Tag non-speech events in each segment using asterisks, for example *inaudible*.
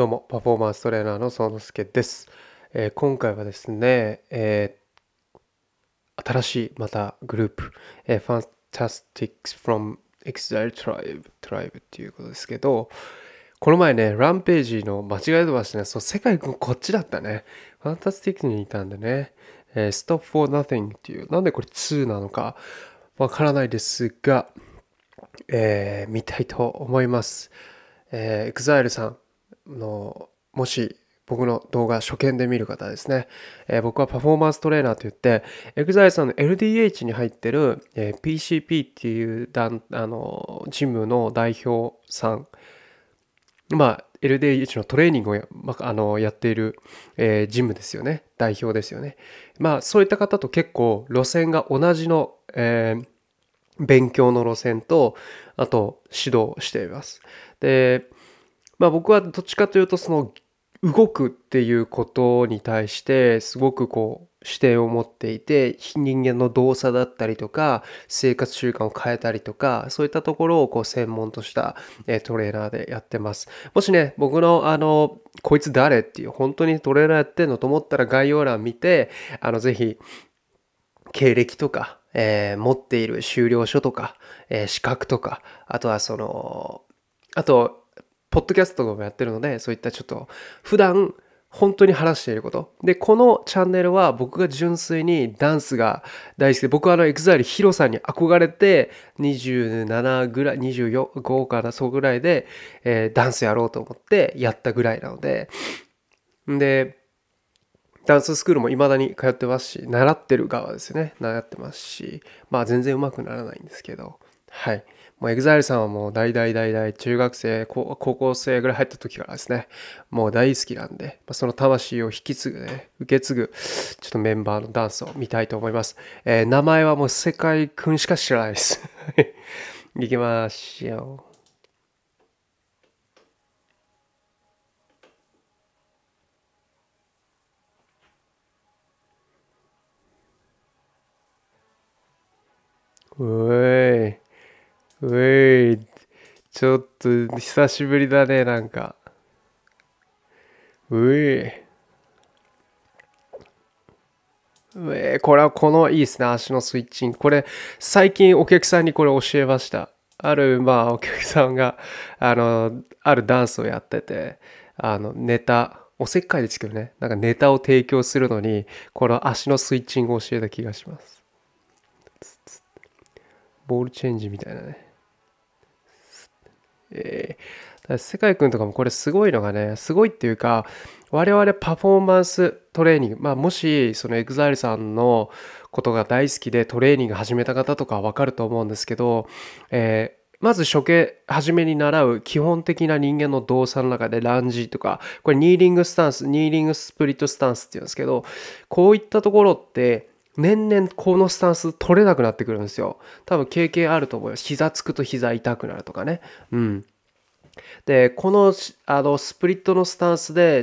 どうも、パフォーマンストレーナーの宗之助です。えー、今回はですね、えー、新しいまたグループ、えー、Fantastics from Exile Tribe, Tribe っていうことですけど、この前ね、ランページの間違えてましたね。そう、世界こっちだったね。ファンタスティックにいたんでね、えー、Stop for Nothing っていう、なんでこれ2なのかわからないですが、えー、見たいと思います。えー、EXILE さん、のもし僕の動画初見で見る方ですね、えー、僕はパフォーマンストレーナーといって EXILE さんの LDH に入ってる、えー、PCP っていう団あのジムの代表さんまあ LDH のトレーニングをや,、まあ、あのやっている、えー、ジムですよね代表ですよねまあそういった方と結構路線が同じの、えー、勉強の路線とあと指導していますでまあ、僕はどっちかというとその動くっていうことに対してすごくこう視点を持っていて人間の動作だったりとか生活習慣を変えたりとかそういったところをこう専門としたトレーナーでやってますもしね僕のあのこいつ誰っていう本当にトレーナーやってんのと思ったら概要欄見てあのぜひ経歴とか、えー、持っている修了書とか、えー、資格とかあとはそのあとポッドキャストもやってるので、そういったちょっと、普段、本当に話していること。で、このチャンネルは僕が純粋にダンスが大好きで、僕はあの EXILE ヒロさんに憧れて、27ぐらい、25かな、そうぐらいで、えー、ダンスやろうと思ってやったぐらいなので、で、ダンススクールも未だに通ってますし、習ってる側ですね。習ってますし、まあ全然上手くならないんですけど、はい。もうエグザイルさんはもう大大大大中学生高、校生ぐらい入った時からですね、もう大好きなんで、その魂を引き継ぐね、受け継ぐ、ちょっとメンバーのダンスを見たいと思います。えー、名前はもう世界君しか知らないです。*laughs* 行きましょう。うえい。うえイちょっと、久しぶりだね、なんか。イウうえこれはこのいいですね、足のスイッチング。これ、最近お客さんにこれ教えました。ある、まあ、お客さんが、あの、あるダンスをやってて、あの、ネタ、おせっかいですけどね、なんかネタを提供するのに、この足のスイッチングを教えた気がします。ボールチェンジみたいなね。えー、世界君とかもこれすごいのがね、すごいっていうか、我々パフォーマンストレーニング、まあ、もしその EXILE さんのことが大好きでトレーニング始めた方とかわかると思うんですけど、えー、まず初見、初めに習う基本的な人間の動作の中でランジとか、これニーリングスタンス、ニーリングスプリットスタンスって言うんですけど、こういったところって、年々このスタンス取れなくなってくるんですよ。多分経験あると思います。膝つくと膝痛くなるとかね。うん。で、この、あの、スプリットのスタンスで、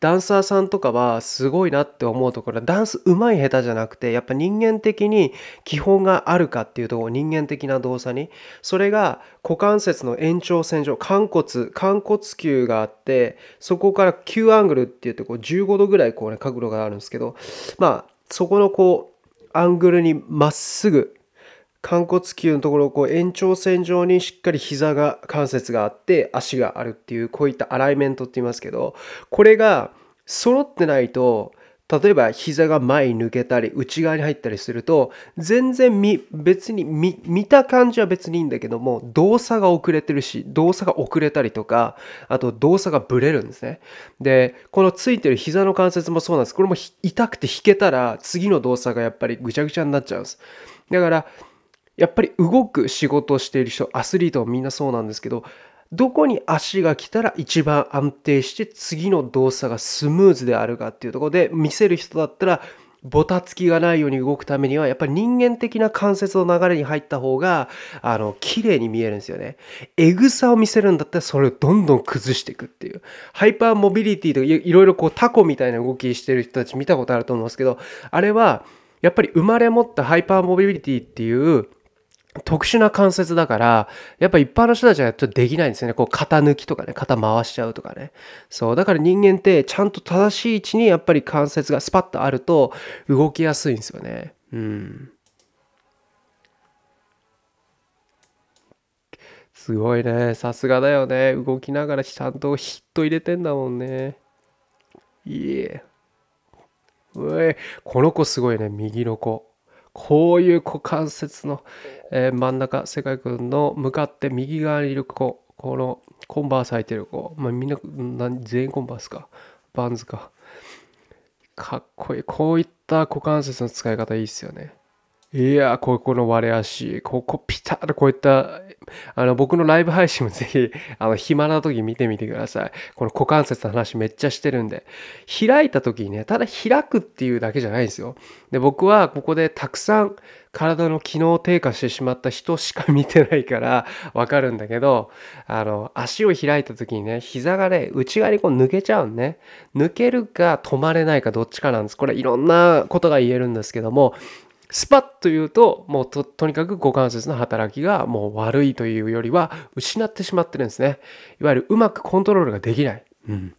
ダンサーさんとかはすごいなって思うところは、ダンス上手い下手じゃなくて、やっぱ人間的に基本があるかっていうところ、人間的な動作に。それが股関節の延長線上、寛骨、寛骨球があって、そこから9アングルって言って、こう15度ぐらいこうね、角度があるんですけど、まあ、そこのこう、アングルにまっすぐ、寛骨球のところをこう延長線上にしっかり膝が関節があって足があるっていうこういったアライメントって言いますけどこれが揃ってないと例えば膝が前に抜けたり内側に入ったりすると全然見別に見見た感じは別にいいんだけども動作が遅れてるし動作が遅れたりとかあと動作がブレるんですねでこのついてる膝の関節もそうなんですこれも痛くて引けたら次の動作がやっぱりぐちゃぐちゃになっちゃうんですだからやっぱり動く仕事をしている人アスリートもみんなそうなんですけどどこに足が来たら一番安定して次の動作がスムーズであるかっていうところで見せる人だったらぼたつきがないように動くためにはやっぱり人間的な関節の流れに入った方があの綺麗に見えるんですよね。えぐさを見せるんだったらそれをどんどん崩していくっていうハイパーモビリティとかいろいろこうタコみたいな動きしてる人たち見たことあると思うんですけどあれはやっぱり生まれ持ったハイパーモビリティっていう特殊な関節だから、やっぱ一般の人たちはっとできないんですよね。こう、肩抜きとかね、肩回しちゃうとかね。そう、だから人間ってちゃんと正しい位置にやっぱり関節がスパッとあると動きやすいんですよね。うん。すごいね。さすがだよね。動きながらちゃんとヒット入れてんだもんね。いえ。うえ、この子すごいね。右の子。こういう股関節の、えー、真ん中、世界君の向かって右側にいる子、このコンバース履いてる子、まあ、みんな何全員コンバースか、バンズか。かっこいい。こういった股関節の使い方いいっすよね。いやー、ここの割れ足、ここピタッとこういった、あの、僕のライブ配信もぜひ、*laughs* あの、暇な時見てみてください。この股関節の話めっちゃしてるんで。開いた時にね、ただ開くっていうだけじゃないんですよ。で、僕はここでたくさん体の機能低下してしまった人しか見てないからわかるんだけど、あの、足を開いた時にね、膝がね、内側にこう抜けちゃうんね。抜けるか止まれないかどっちかなんです。これいろんなことが言えるんですけども、スパッと言うと、もうとにかく股関節の働きがもう悪いというよりは失ってしまってるんですね。いわゆるうまくコントロールができない。うん、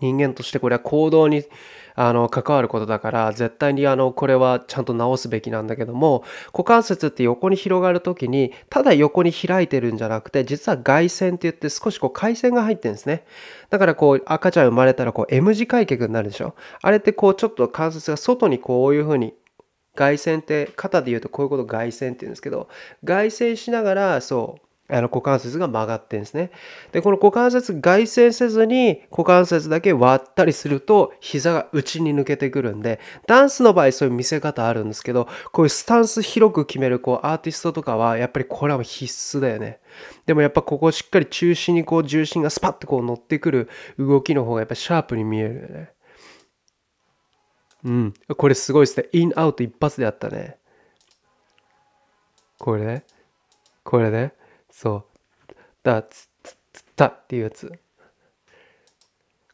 人間としてこれは行動にあの関わることだから絶対にあのこれはちゃんと直すべきなんだけども股関節って横に広がるときにただ横に開いてるんじゃなくて実は外旋って言って少しこう回線が入ってるんですねだからこう赤ちゃん生まれたらこう M 字開脚になるでしょあれってこうちょっと関節が外にこういうふうに外旋って肩で言うとこういうこと外旋って言うんですけど外旋しながらそうあの股関節が曲がってんですねでこの股関節外旋せずに股関節だけ割ったりすると膝が内に抜けてくるんでダンスの場合そういう見せ方あるんですけどこういうスタンス広く決めるこうアーティストとかはやっぱりこれは必須だよねでもやっぱここしっかり中心にこう重心がスパッとこう乗ってくる動きの方がやっぱシャープに見えるよねうん。これすごいですね。インアウト一発でやったね。これこれね。そう。だ、つ、つ、つったっていうやつ。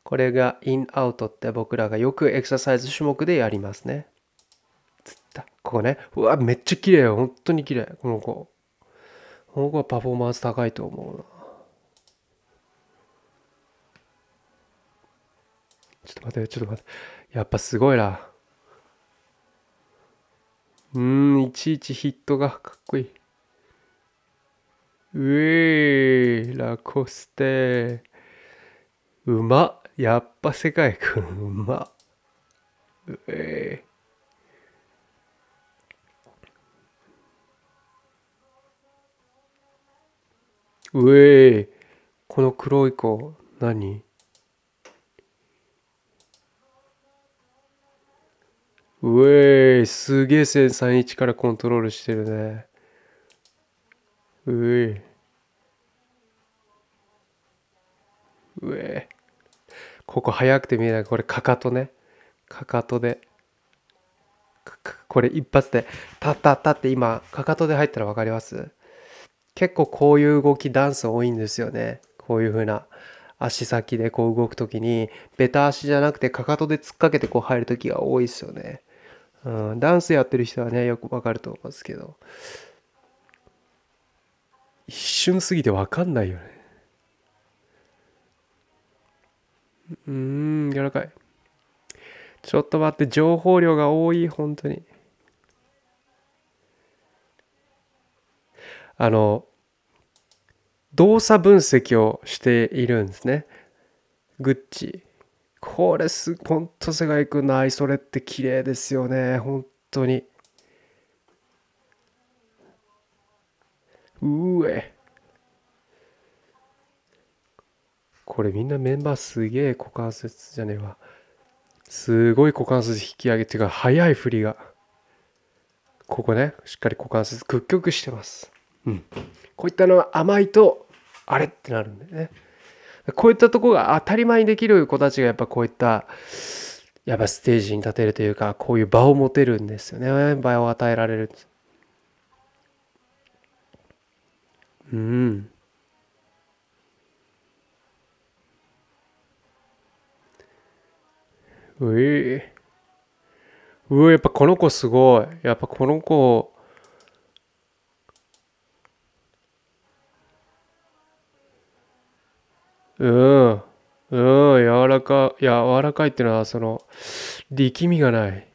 これがインアウトって僕らがよくエクササイズ種目でやりますね。つった。ここね。うわ、めっちゃ綺麗よ。本当に綺麗。この子。この子はパフォーマンス高いと思うな。ちょっと待って、ちょっと待って。やっぱすごいな。うーん、いちいちヒットがかっこいい。うえー、ラコステうまやっぱ世界くん、うまうえー。うえー、この黒い子、何うえーすげえ線31からコントロールしてるね。うえー。うえー。ここ速くて見えない。これかかとね。かかとで。これ一発で、たったったって今、かかとで入ったら分かります結構こういう動き、ダンス多いんですよね。こういう風な。足先でこう動くときに、ベタ足じゃなくてかかとで突っかけてこう入る時が多いですよね。うん、ダンスやってる人はねよくわかると思うんですけど一瞬すぎてわかんないよねうん柔らかいちょっと待って情報量が多い本当にあの動作分析をしているんですねグッチこれす、ほんと世界君の愛それって綺麗ですよね。本当に。うえ。これみんなメンバーすげえ股関節じゃねえわ。すごい股関節引き上げてか、速い振りが。ここね、しっかり股関節屈曲してます。うん。こういったのは甘いと、あれってなるんでね。こういったとこが当たり前にできる子たちがやっぱこういったやっぱステージに立てるというかこういう場を持てるんですよね場を与えられるうんうえうえやっぱこの子すごいやっぱこの子うん。うん、柔らか、柔らかいっていうのは、その、力みがない。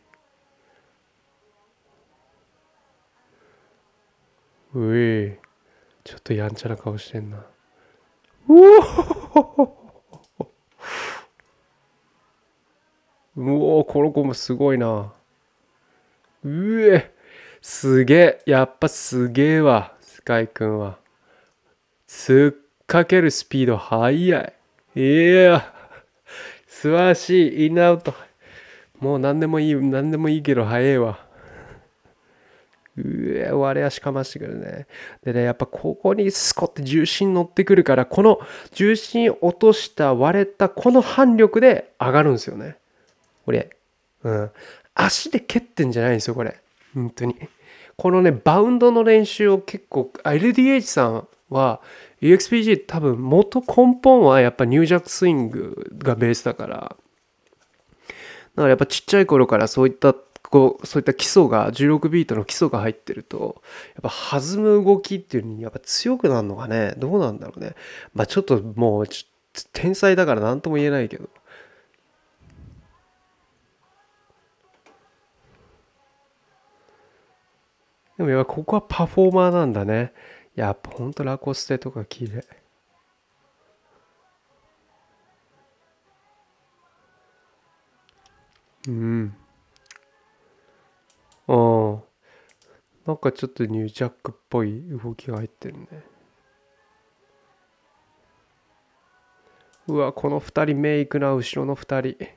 うえ、ちょっとやんちゃな顔してんな。うおおこの子もすごいな。うえ、すげえ、やっぱすげえわ、スカイくんは。すっかけるスピード速い。いや、素晴らしい、インアウト。もう何でもいい、何でもいいけど速いわ。うえ、割れ足かましてくるね。でね、やっぱここにスコって重心乗ってくるから、この重心落とした割れたこの反力で上がるんですよね。これ。うん。足で蹴ってんじゃないんですよ、これ。本当に。このね、バウンドの練習を結構、LDH さんは UXPG 多分元根本はやっぱニュージャックスイングがベースだから、だからやっぱちっちゃい頃からそういったこうそういった基礎が16ビートの基礎が入ってるとやっぱ弾む動きっていうのにやっぱ強くなるのがねどうなんだろうねまあちょっともう天才だから何とも言えないけどでもやっぱここはパフォーマーなんだねやっぱほんとラコステとか綺麗うんああなんかちょっとニュージャックっぽい動きが入ってるねうわこの2人目イくな後ろの2人え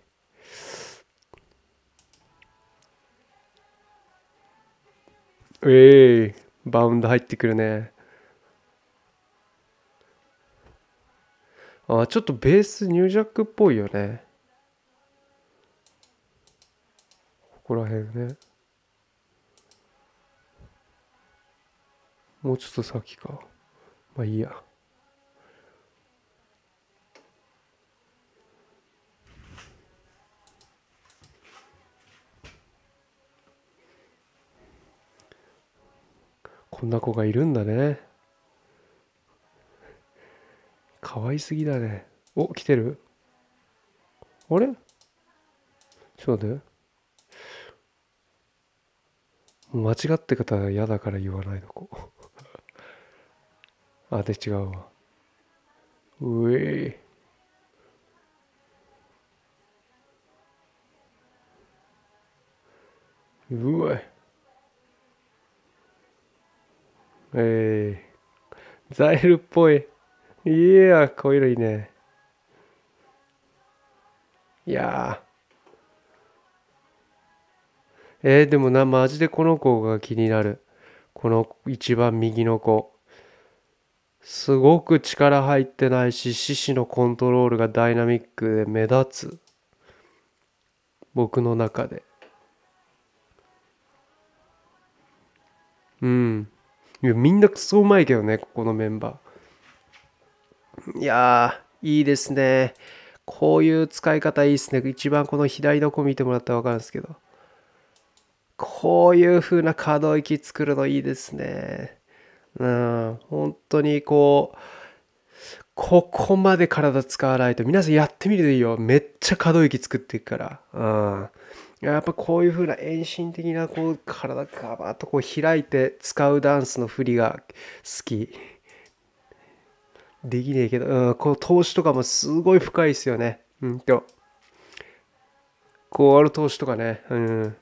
えー、バウンド入ってくるねあちょっとベースニュージャックっぽいよねここら辺ねもうちょっと先かまあいいやこんな子がいるんだね。可愛すぎだね。お、来てるあれちょっと待って。間違って方は嫌だから言わないとこ *laughs* あ、で違うわ。うえーうわえー、ザイルっぽい。いやー、こういうのいいね。いやえー、でもな、マジでこの子が気になる。この一番右の子。すごく力入ってないし、四肢のコントロールがダイナミックで目立つ。僕の中で。うん。いやみんなクソうまいけどね、ここのメンバー。いやー、いいですね。こういう使い方いいですね。一番この左の子見てもらったら分かるんですけど。こういう風な可動域作るのいいですね。うん、本当にこう、ここまで体使わないと、皆さんやってみるといいよ。めっちゃ可動域作っていくから。うん。やっぱこういう風な遠心的なこう体ガバッとこう開いて使うダンスの振りが好き。できねえけど、うん、この投資とかもすごい深いですよね。うんと。こうある投資とかね。うん。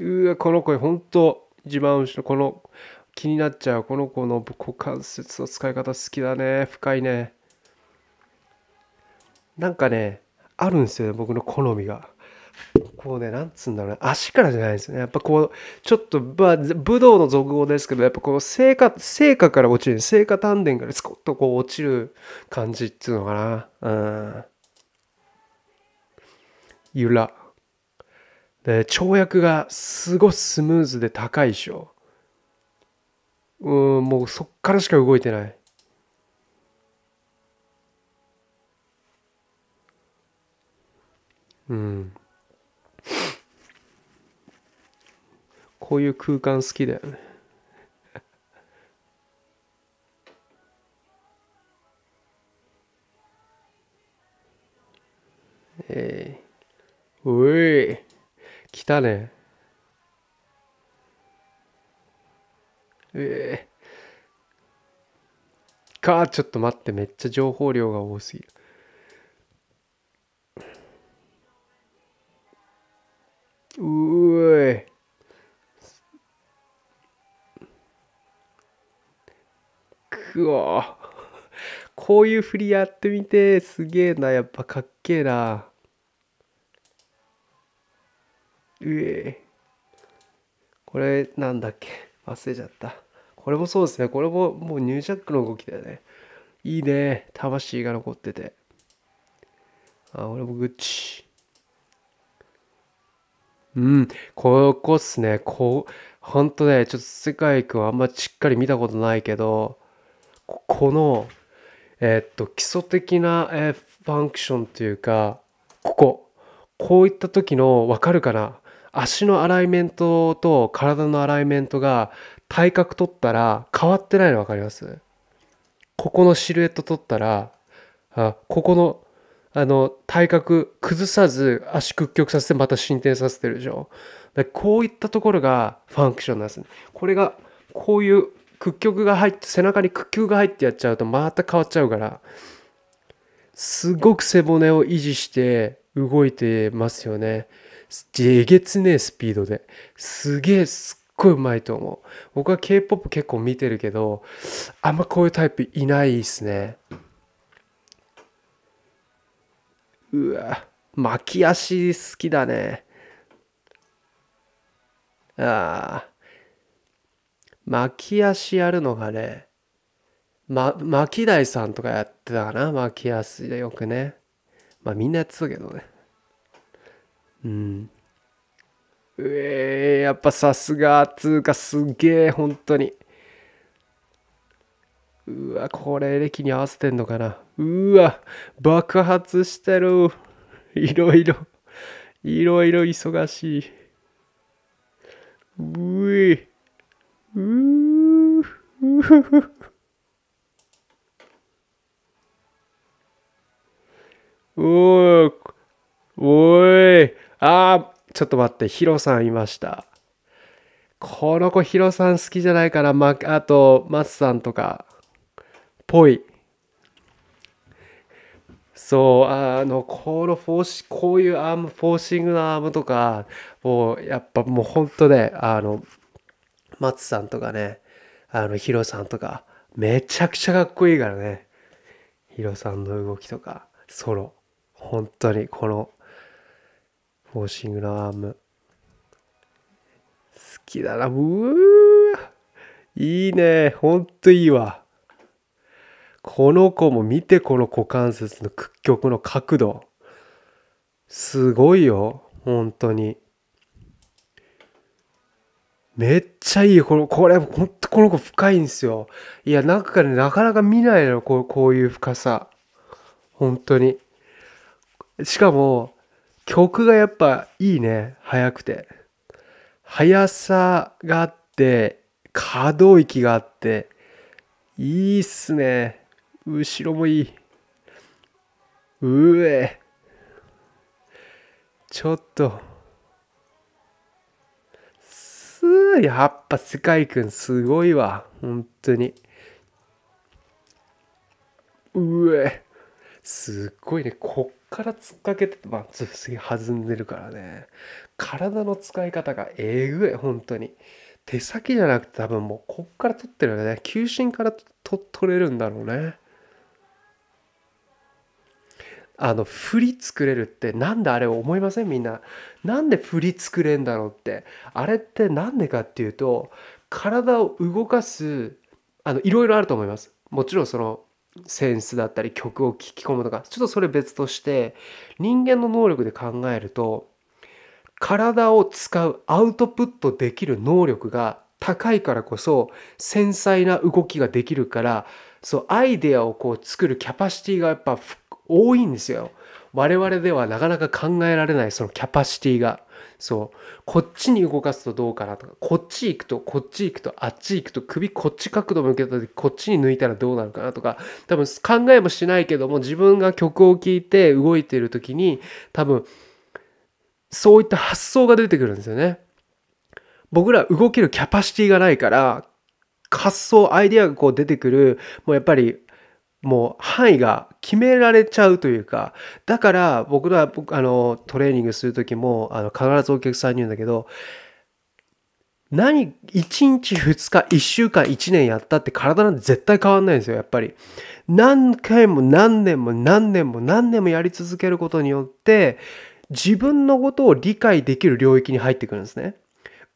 うわ、この子、本当自慢しの、この、気になっちゃう。この子の股関節の使い方好きだね。深いね。なんかね、あるんですよね、僕の好みが。こうね、なんつうんだろうね、足からじゃないですよね。やっぱこう、ちょっと、まあ、武道の俗語ですけど、やっぱこう、成果、成果から落ちる、成果丹田からスコッとこう落ちる感じっていうのかな。うん。ゆら。で、跳躍がすごいスムーズで高いでしょ。うん、もうそっからしか動いてない。うん。こういう空間好きだよね。えー、うえ来たね。ええー。か、ちょっと待って、めっちゃ情報量が多すぎる。うえくわこういう振りやってみてすげえなやっぱかっけえなうえこれなんだっけ忘れちゃったこれもそうですねこれももうニュージャックの動きだよねいいね魂が残っててあ俺もグッチうん、ここっすね。こう、ほんとね、ちょっと世界君はあんましっかり見たことないけど、ここの、えー、っと、基礎的な、えー、ファンクションというか、ここ。こういった時の、わかるかな足のアライメントと体のアライメントが体格取ったら変わってないの分かりますここのシルエット取ったら、あ、ここのあの体格崩さず足屈曲させてまた進展させてるでしょこういったところがファンクションなんですねこれがこういう屈曲が入って背中に屈曲が入ってやっちゃうとまた変わっちゃうからすごく背骨を維持して動いてますよねえげつねえスピードですげえすっごいうまいと思う僕は K-POP 結構見てるけどあんまこういうタイプいないですねうわ、巻き足好きだね。ああ。巻き足やるのがね、ま、巻き台さんとかやってたかな、巻き足でよくね。まあみんなやってたけどね。うん。うえー、やっぱさすが、つうかすげえ、本当に。うわ、これ歴に合わせてんのかな。うわ、爆発してる。いろいろ、いろいろ忙しい。うぃ、うぅ、うぅ、うおい、おい、あちょっと待って、ヒロさんいました。この子ヒロさん好きじゃないかな、ま、あと、マスさんとか。ぽいそうあのこのフォーシこういうアームフォーシングのアームとかもうやっぱもうほんとねあの松さんとかねあのヒロさんとかめちゃくちゃかっこいいからねヒロさんの動きとかソロ本当にこのフォーシングのアーム好きだなうーいいねほんといいわこの子も見てこの股関節の屈曲の角度。すごいよ。本当に。めっちゃいい。この、これ、ほんとこの子深いんですよ。いや、なんかね、なかなか見ないの、こうこういう深さ。本当に。しかも、曲がやっぱいいね。速くて。速さがあって、可動域があって、いいっすね。後ろもいい。うえ。ちょっと。すー、やっぱ世界くんすごいわ。本当に。うえ。すっごいね。こっから突っかけて、まあ、すげえ弾んでるからね。体の使い方がえぐい、本当に。手先じゃなくて多分もうこっから取ってるよね。球心からと取れるんだろうね。あの振り作れるって何であれ思いませんみんな。なんで振り作れんだろうって。あれって何でかっていうと体を動かすあのいろいろあると思います。もちろんそのセンスだったり曲を聴き込むとかちょっとそれ別として人間の能力で考えると体を使うアウトプットできる能力が高いからこそ繊細な動きができるからそうアイデアをこう作るキャパシティがやっぱ膨多いんですよ。我々ではなかなか考えられないそのキャパシティが。そう。こっちに動かすとどうかなとか、こっち行くと、こっち行くと、あっち行くと、首こっち角度向けた時、こっちに抜いたらどうなるかなとか、多分考えもしないけども、自分が曲を聴いて動いている時に、多分、そういった発想が出てくるんですよね。僕ら動けるキャパシティがないから、発想、アイデアがこう出てくる、もうやっぱりもう範囲が決められちゃうというか、だから僕らあのトレーニングする時もあの必ずお客さんに言うんだけど、何、1日、2日、1週間、1年やったって体なんて絶対変わんないんですよ、やっぱり。何回も何年も何年も何年もやり続けることによって、自分のことを理解できる領域に入ってくるんですね。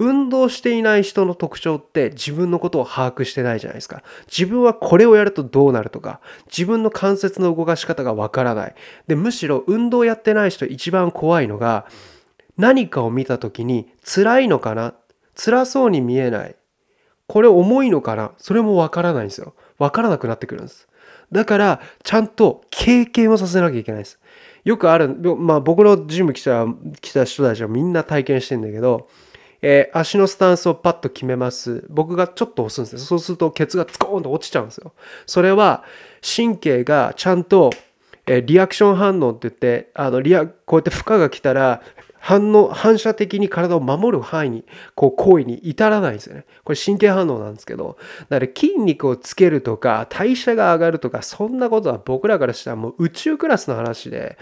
運動していない人の特徴って自分のことを把握してないじゃないですか。自分はこれをやるとどうなるとか、自分の関節の動かし方がわからない。で、むしろ運動やってない人一番怖いのが、何かを見た時に辛いのかな辛そうに見えない。これ重いのかなそれもわからないんですよ。わからなくなってくるんです。だから、ちゃんと経験をさせなきゃいけないです。よくある、まあ僕のジム来た来た人たちはみんな体験してんだけど、えー、足のスタンスをパッと決めます。僕がちょっと押すんですそうするとケツがツコーンと落ちちゃうんですよ。それは神経がちゃんと、えー、リアクション反応って言って、あのリアこうやって負荷が来たら反応、反射的に体を守る範囲に、こう、行為に至らないんですよね。これ神経反応なんですけど、だから筋肉をつけるとか、代謝が上がるとか、そんなことは僕らからしたらもう宇宙クラスの話で、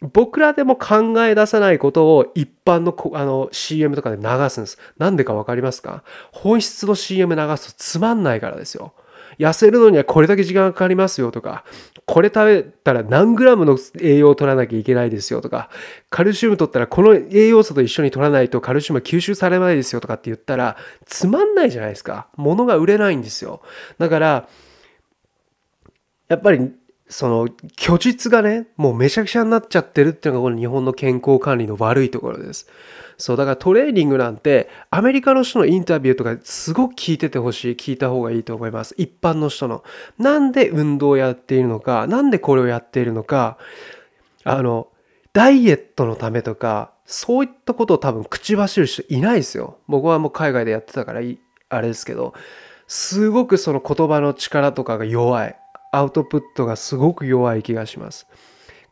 僕らでも考え出さないことを一般のあの CM とかで流すんです。なんでかわかりますか本質の CM 流すとつまんないからですよ。痩せるのにはこれだけ時間がかかりますよとか、これ食べたら何グラムの栄養を取らなきゃいけないですよとか、カルシウム取ったらこの栄養素と一緒に取らないとカルシウム吸収されないですよとかって言ったら、つまんないじゃないですか。物が売れないんですよ。だから、やっぱりその虚実がね、もうめちゃくちゃになっちゃってるっていうのがこの日本の健康管理の悪いところです。そう、だからトレーニングなんてアメリカの人のインタビューとかすごく聞いててほしい、聞いた方がいいと思います。一般の人の。なんで運動をやっているのか、なんでこれをやっているのか、あの、ダイエットのためとか、そういったことを多分口走る人いないですよ。僕はもう海外でやってたからあれですけど、すごくその言葉の力とかが弱い。アウトプットがすごく弱い気がします。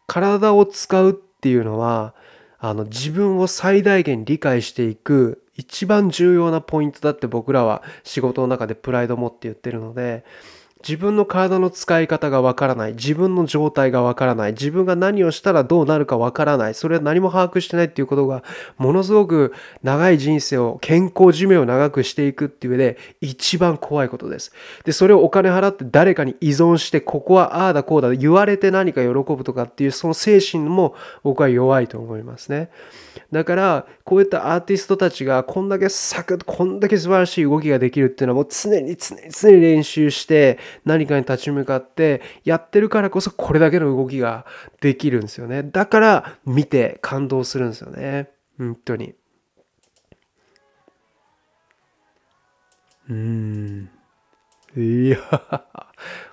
体を使うっていうのは、あの自分を最大限理解していく一番重要なポイントだって僕らは仕事の中でプライド持って言ってるので、自分の体の使い方がわからない、自分の状態がわからない、自分が何をしたらどうなるかわからない、それは何も把握してないっていうことが、ものすごく長い人生を、健康寿命を長くしていくっていう上で、一番怖いことです。で、それをお金払って誰かに依存して、ここはああだこうだ、言われて何か喜ぶとかっていう、その精神も僕は弱いと思いますね。だからこういったアーティストたちがこんだけサクッとこんだけ素晴らしい動きができるっていうのはもう常に常に常に練習して何かに立ち向かってやってるからこそこれだけの動きができるんですよねだから見て感動するんですよね本当にうんいや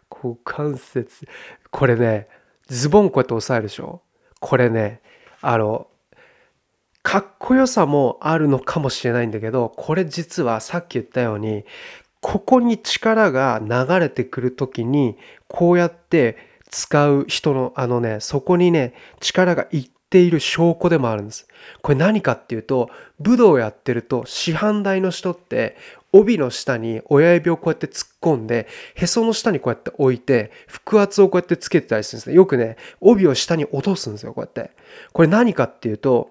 股関節これねズボンこうやって押さえるでしょこれねあのかっこよさもあるのかもしれないんだけど、これ実はさっき言ったように、ここに力が流れてくるときに、こうやって使う人の、あのね、そこにね、力がいっている証拠でもあるんです。これ何かっていうと、武道をやってると、師範代の人って、帯の下に親指をこうやって突っ込んで、へその下にこうやって置いて、腹圧をこうやってつけてたりするんですね。よくね、帯を下に落とすんですよ、こうやって。これ何かっていうと、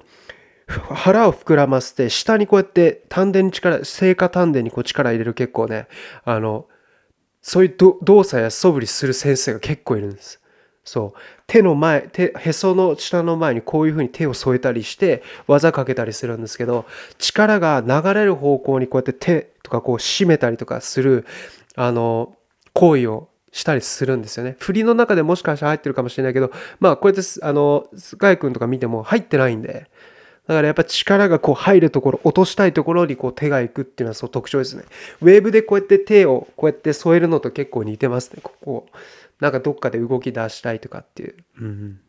腹を膨らませて、下にこうやって丹田に力、聖火丹田にこう力入れる結構ね、あの、そういう動作や素振りする先生が結構いるんです。そう。手の前、手、へその下の前にこういうふうに手を添えたりして、技かけたりするんですけど、力が流れる方向にこうやって手とかこう締めたりとかする、あの、行為をしたりするんですよね。振りの中でもしかしたら入ってるかもしれないけど、まあこうやって、あの、スカイ君とか見ても入ってないんで、だからやっぱ力がこう入るところ、落としたいところにこう手が行くっていうのはそう特徴ですね。ウェーブでこうやって手をこうやって添えるのと結構似てますね、ここ。なんかどっかで動き出したいとかっていう。うん、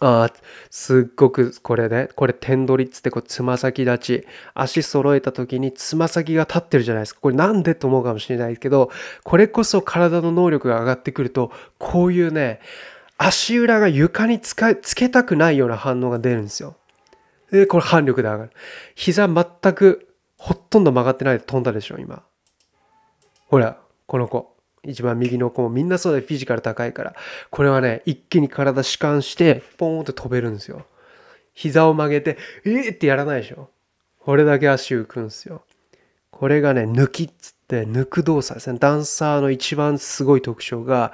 ああ、すっごくこれね、これ点取りっつってこうつま先立ち、足揃えた時につま先が立ってるじゃないですか。これなんでと思うかもしれないけど、これこそ体の能力が上がってくると、こういうね、足裏が床につかつけたくないような反応が出るんですよ。で、これ反力で上がる。膝全くほとんど曲がってないで飛んだでしょ、今。ほら、この子。一番右の子もみんなそうだフィジカル高いから。これはね、一気に体弛緩して、ポーンって飛べるんですよ。膝を曲げて、えーってやらないでしょ。これだけ足浮くんですよ。これがね、抜きっつって、抜く動作ですね。ダンサーの一番すごい特徴が、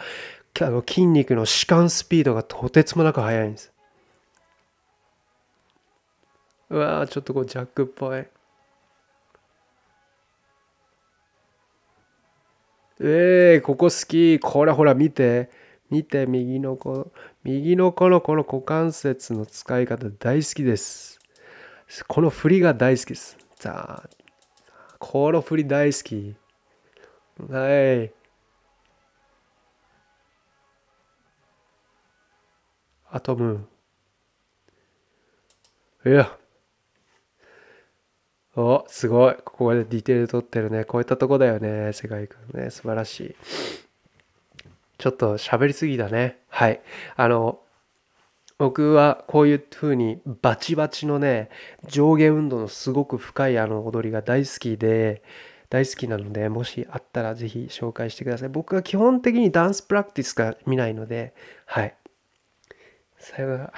筋肉の弛緩スピードがとてつもなく速いんです。うわーちょっとこうジャックっぽい。えー、ここ好き。これほら見て。見て、右のこ、右のこのこの股関節の使い方大好きです。この振りが大好きです。この振り大好き。はい。アトム。いや。お、すごい。ここでディテール撮ってるね。こういったとこだよね。世界観ね。素晴らしい。ちょっと喋りすぎだね。はい。あの、僕はこういう風にバチバチのね、上下運動のすごく深いあの踊りが大好きで、大好きなので、もしあったらぜひ紹介してください。僕は基本的にダンスプラクティスが見ないので、はい。さようなら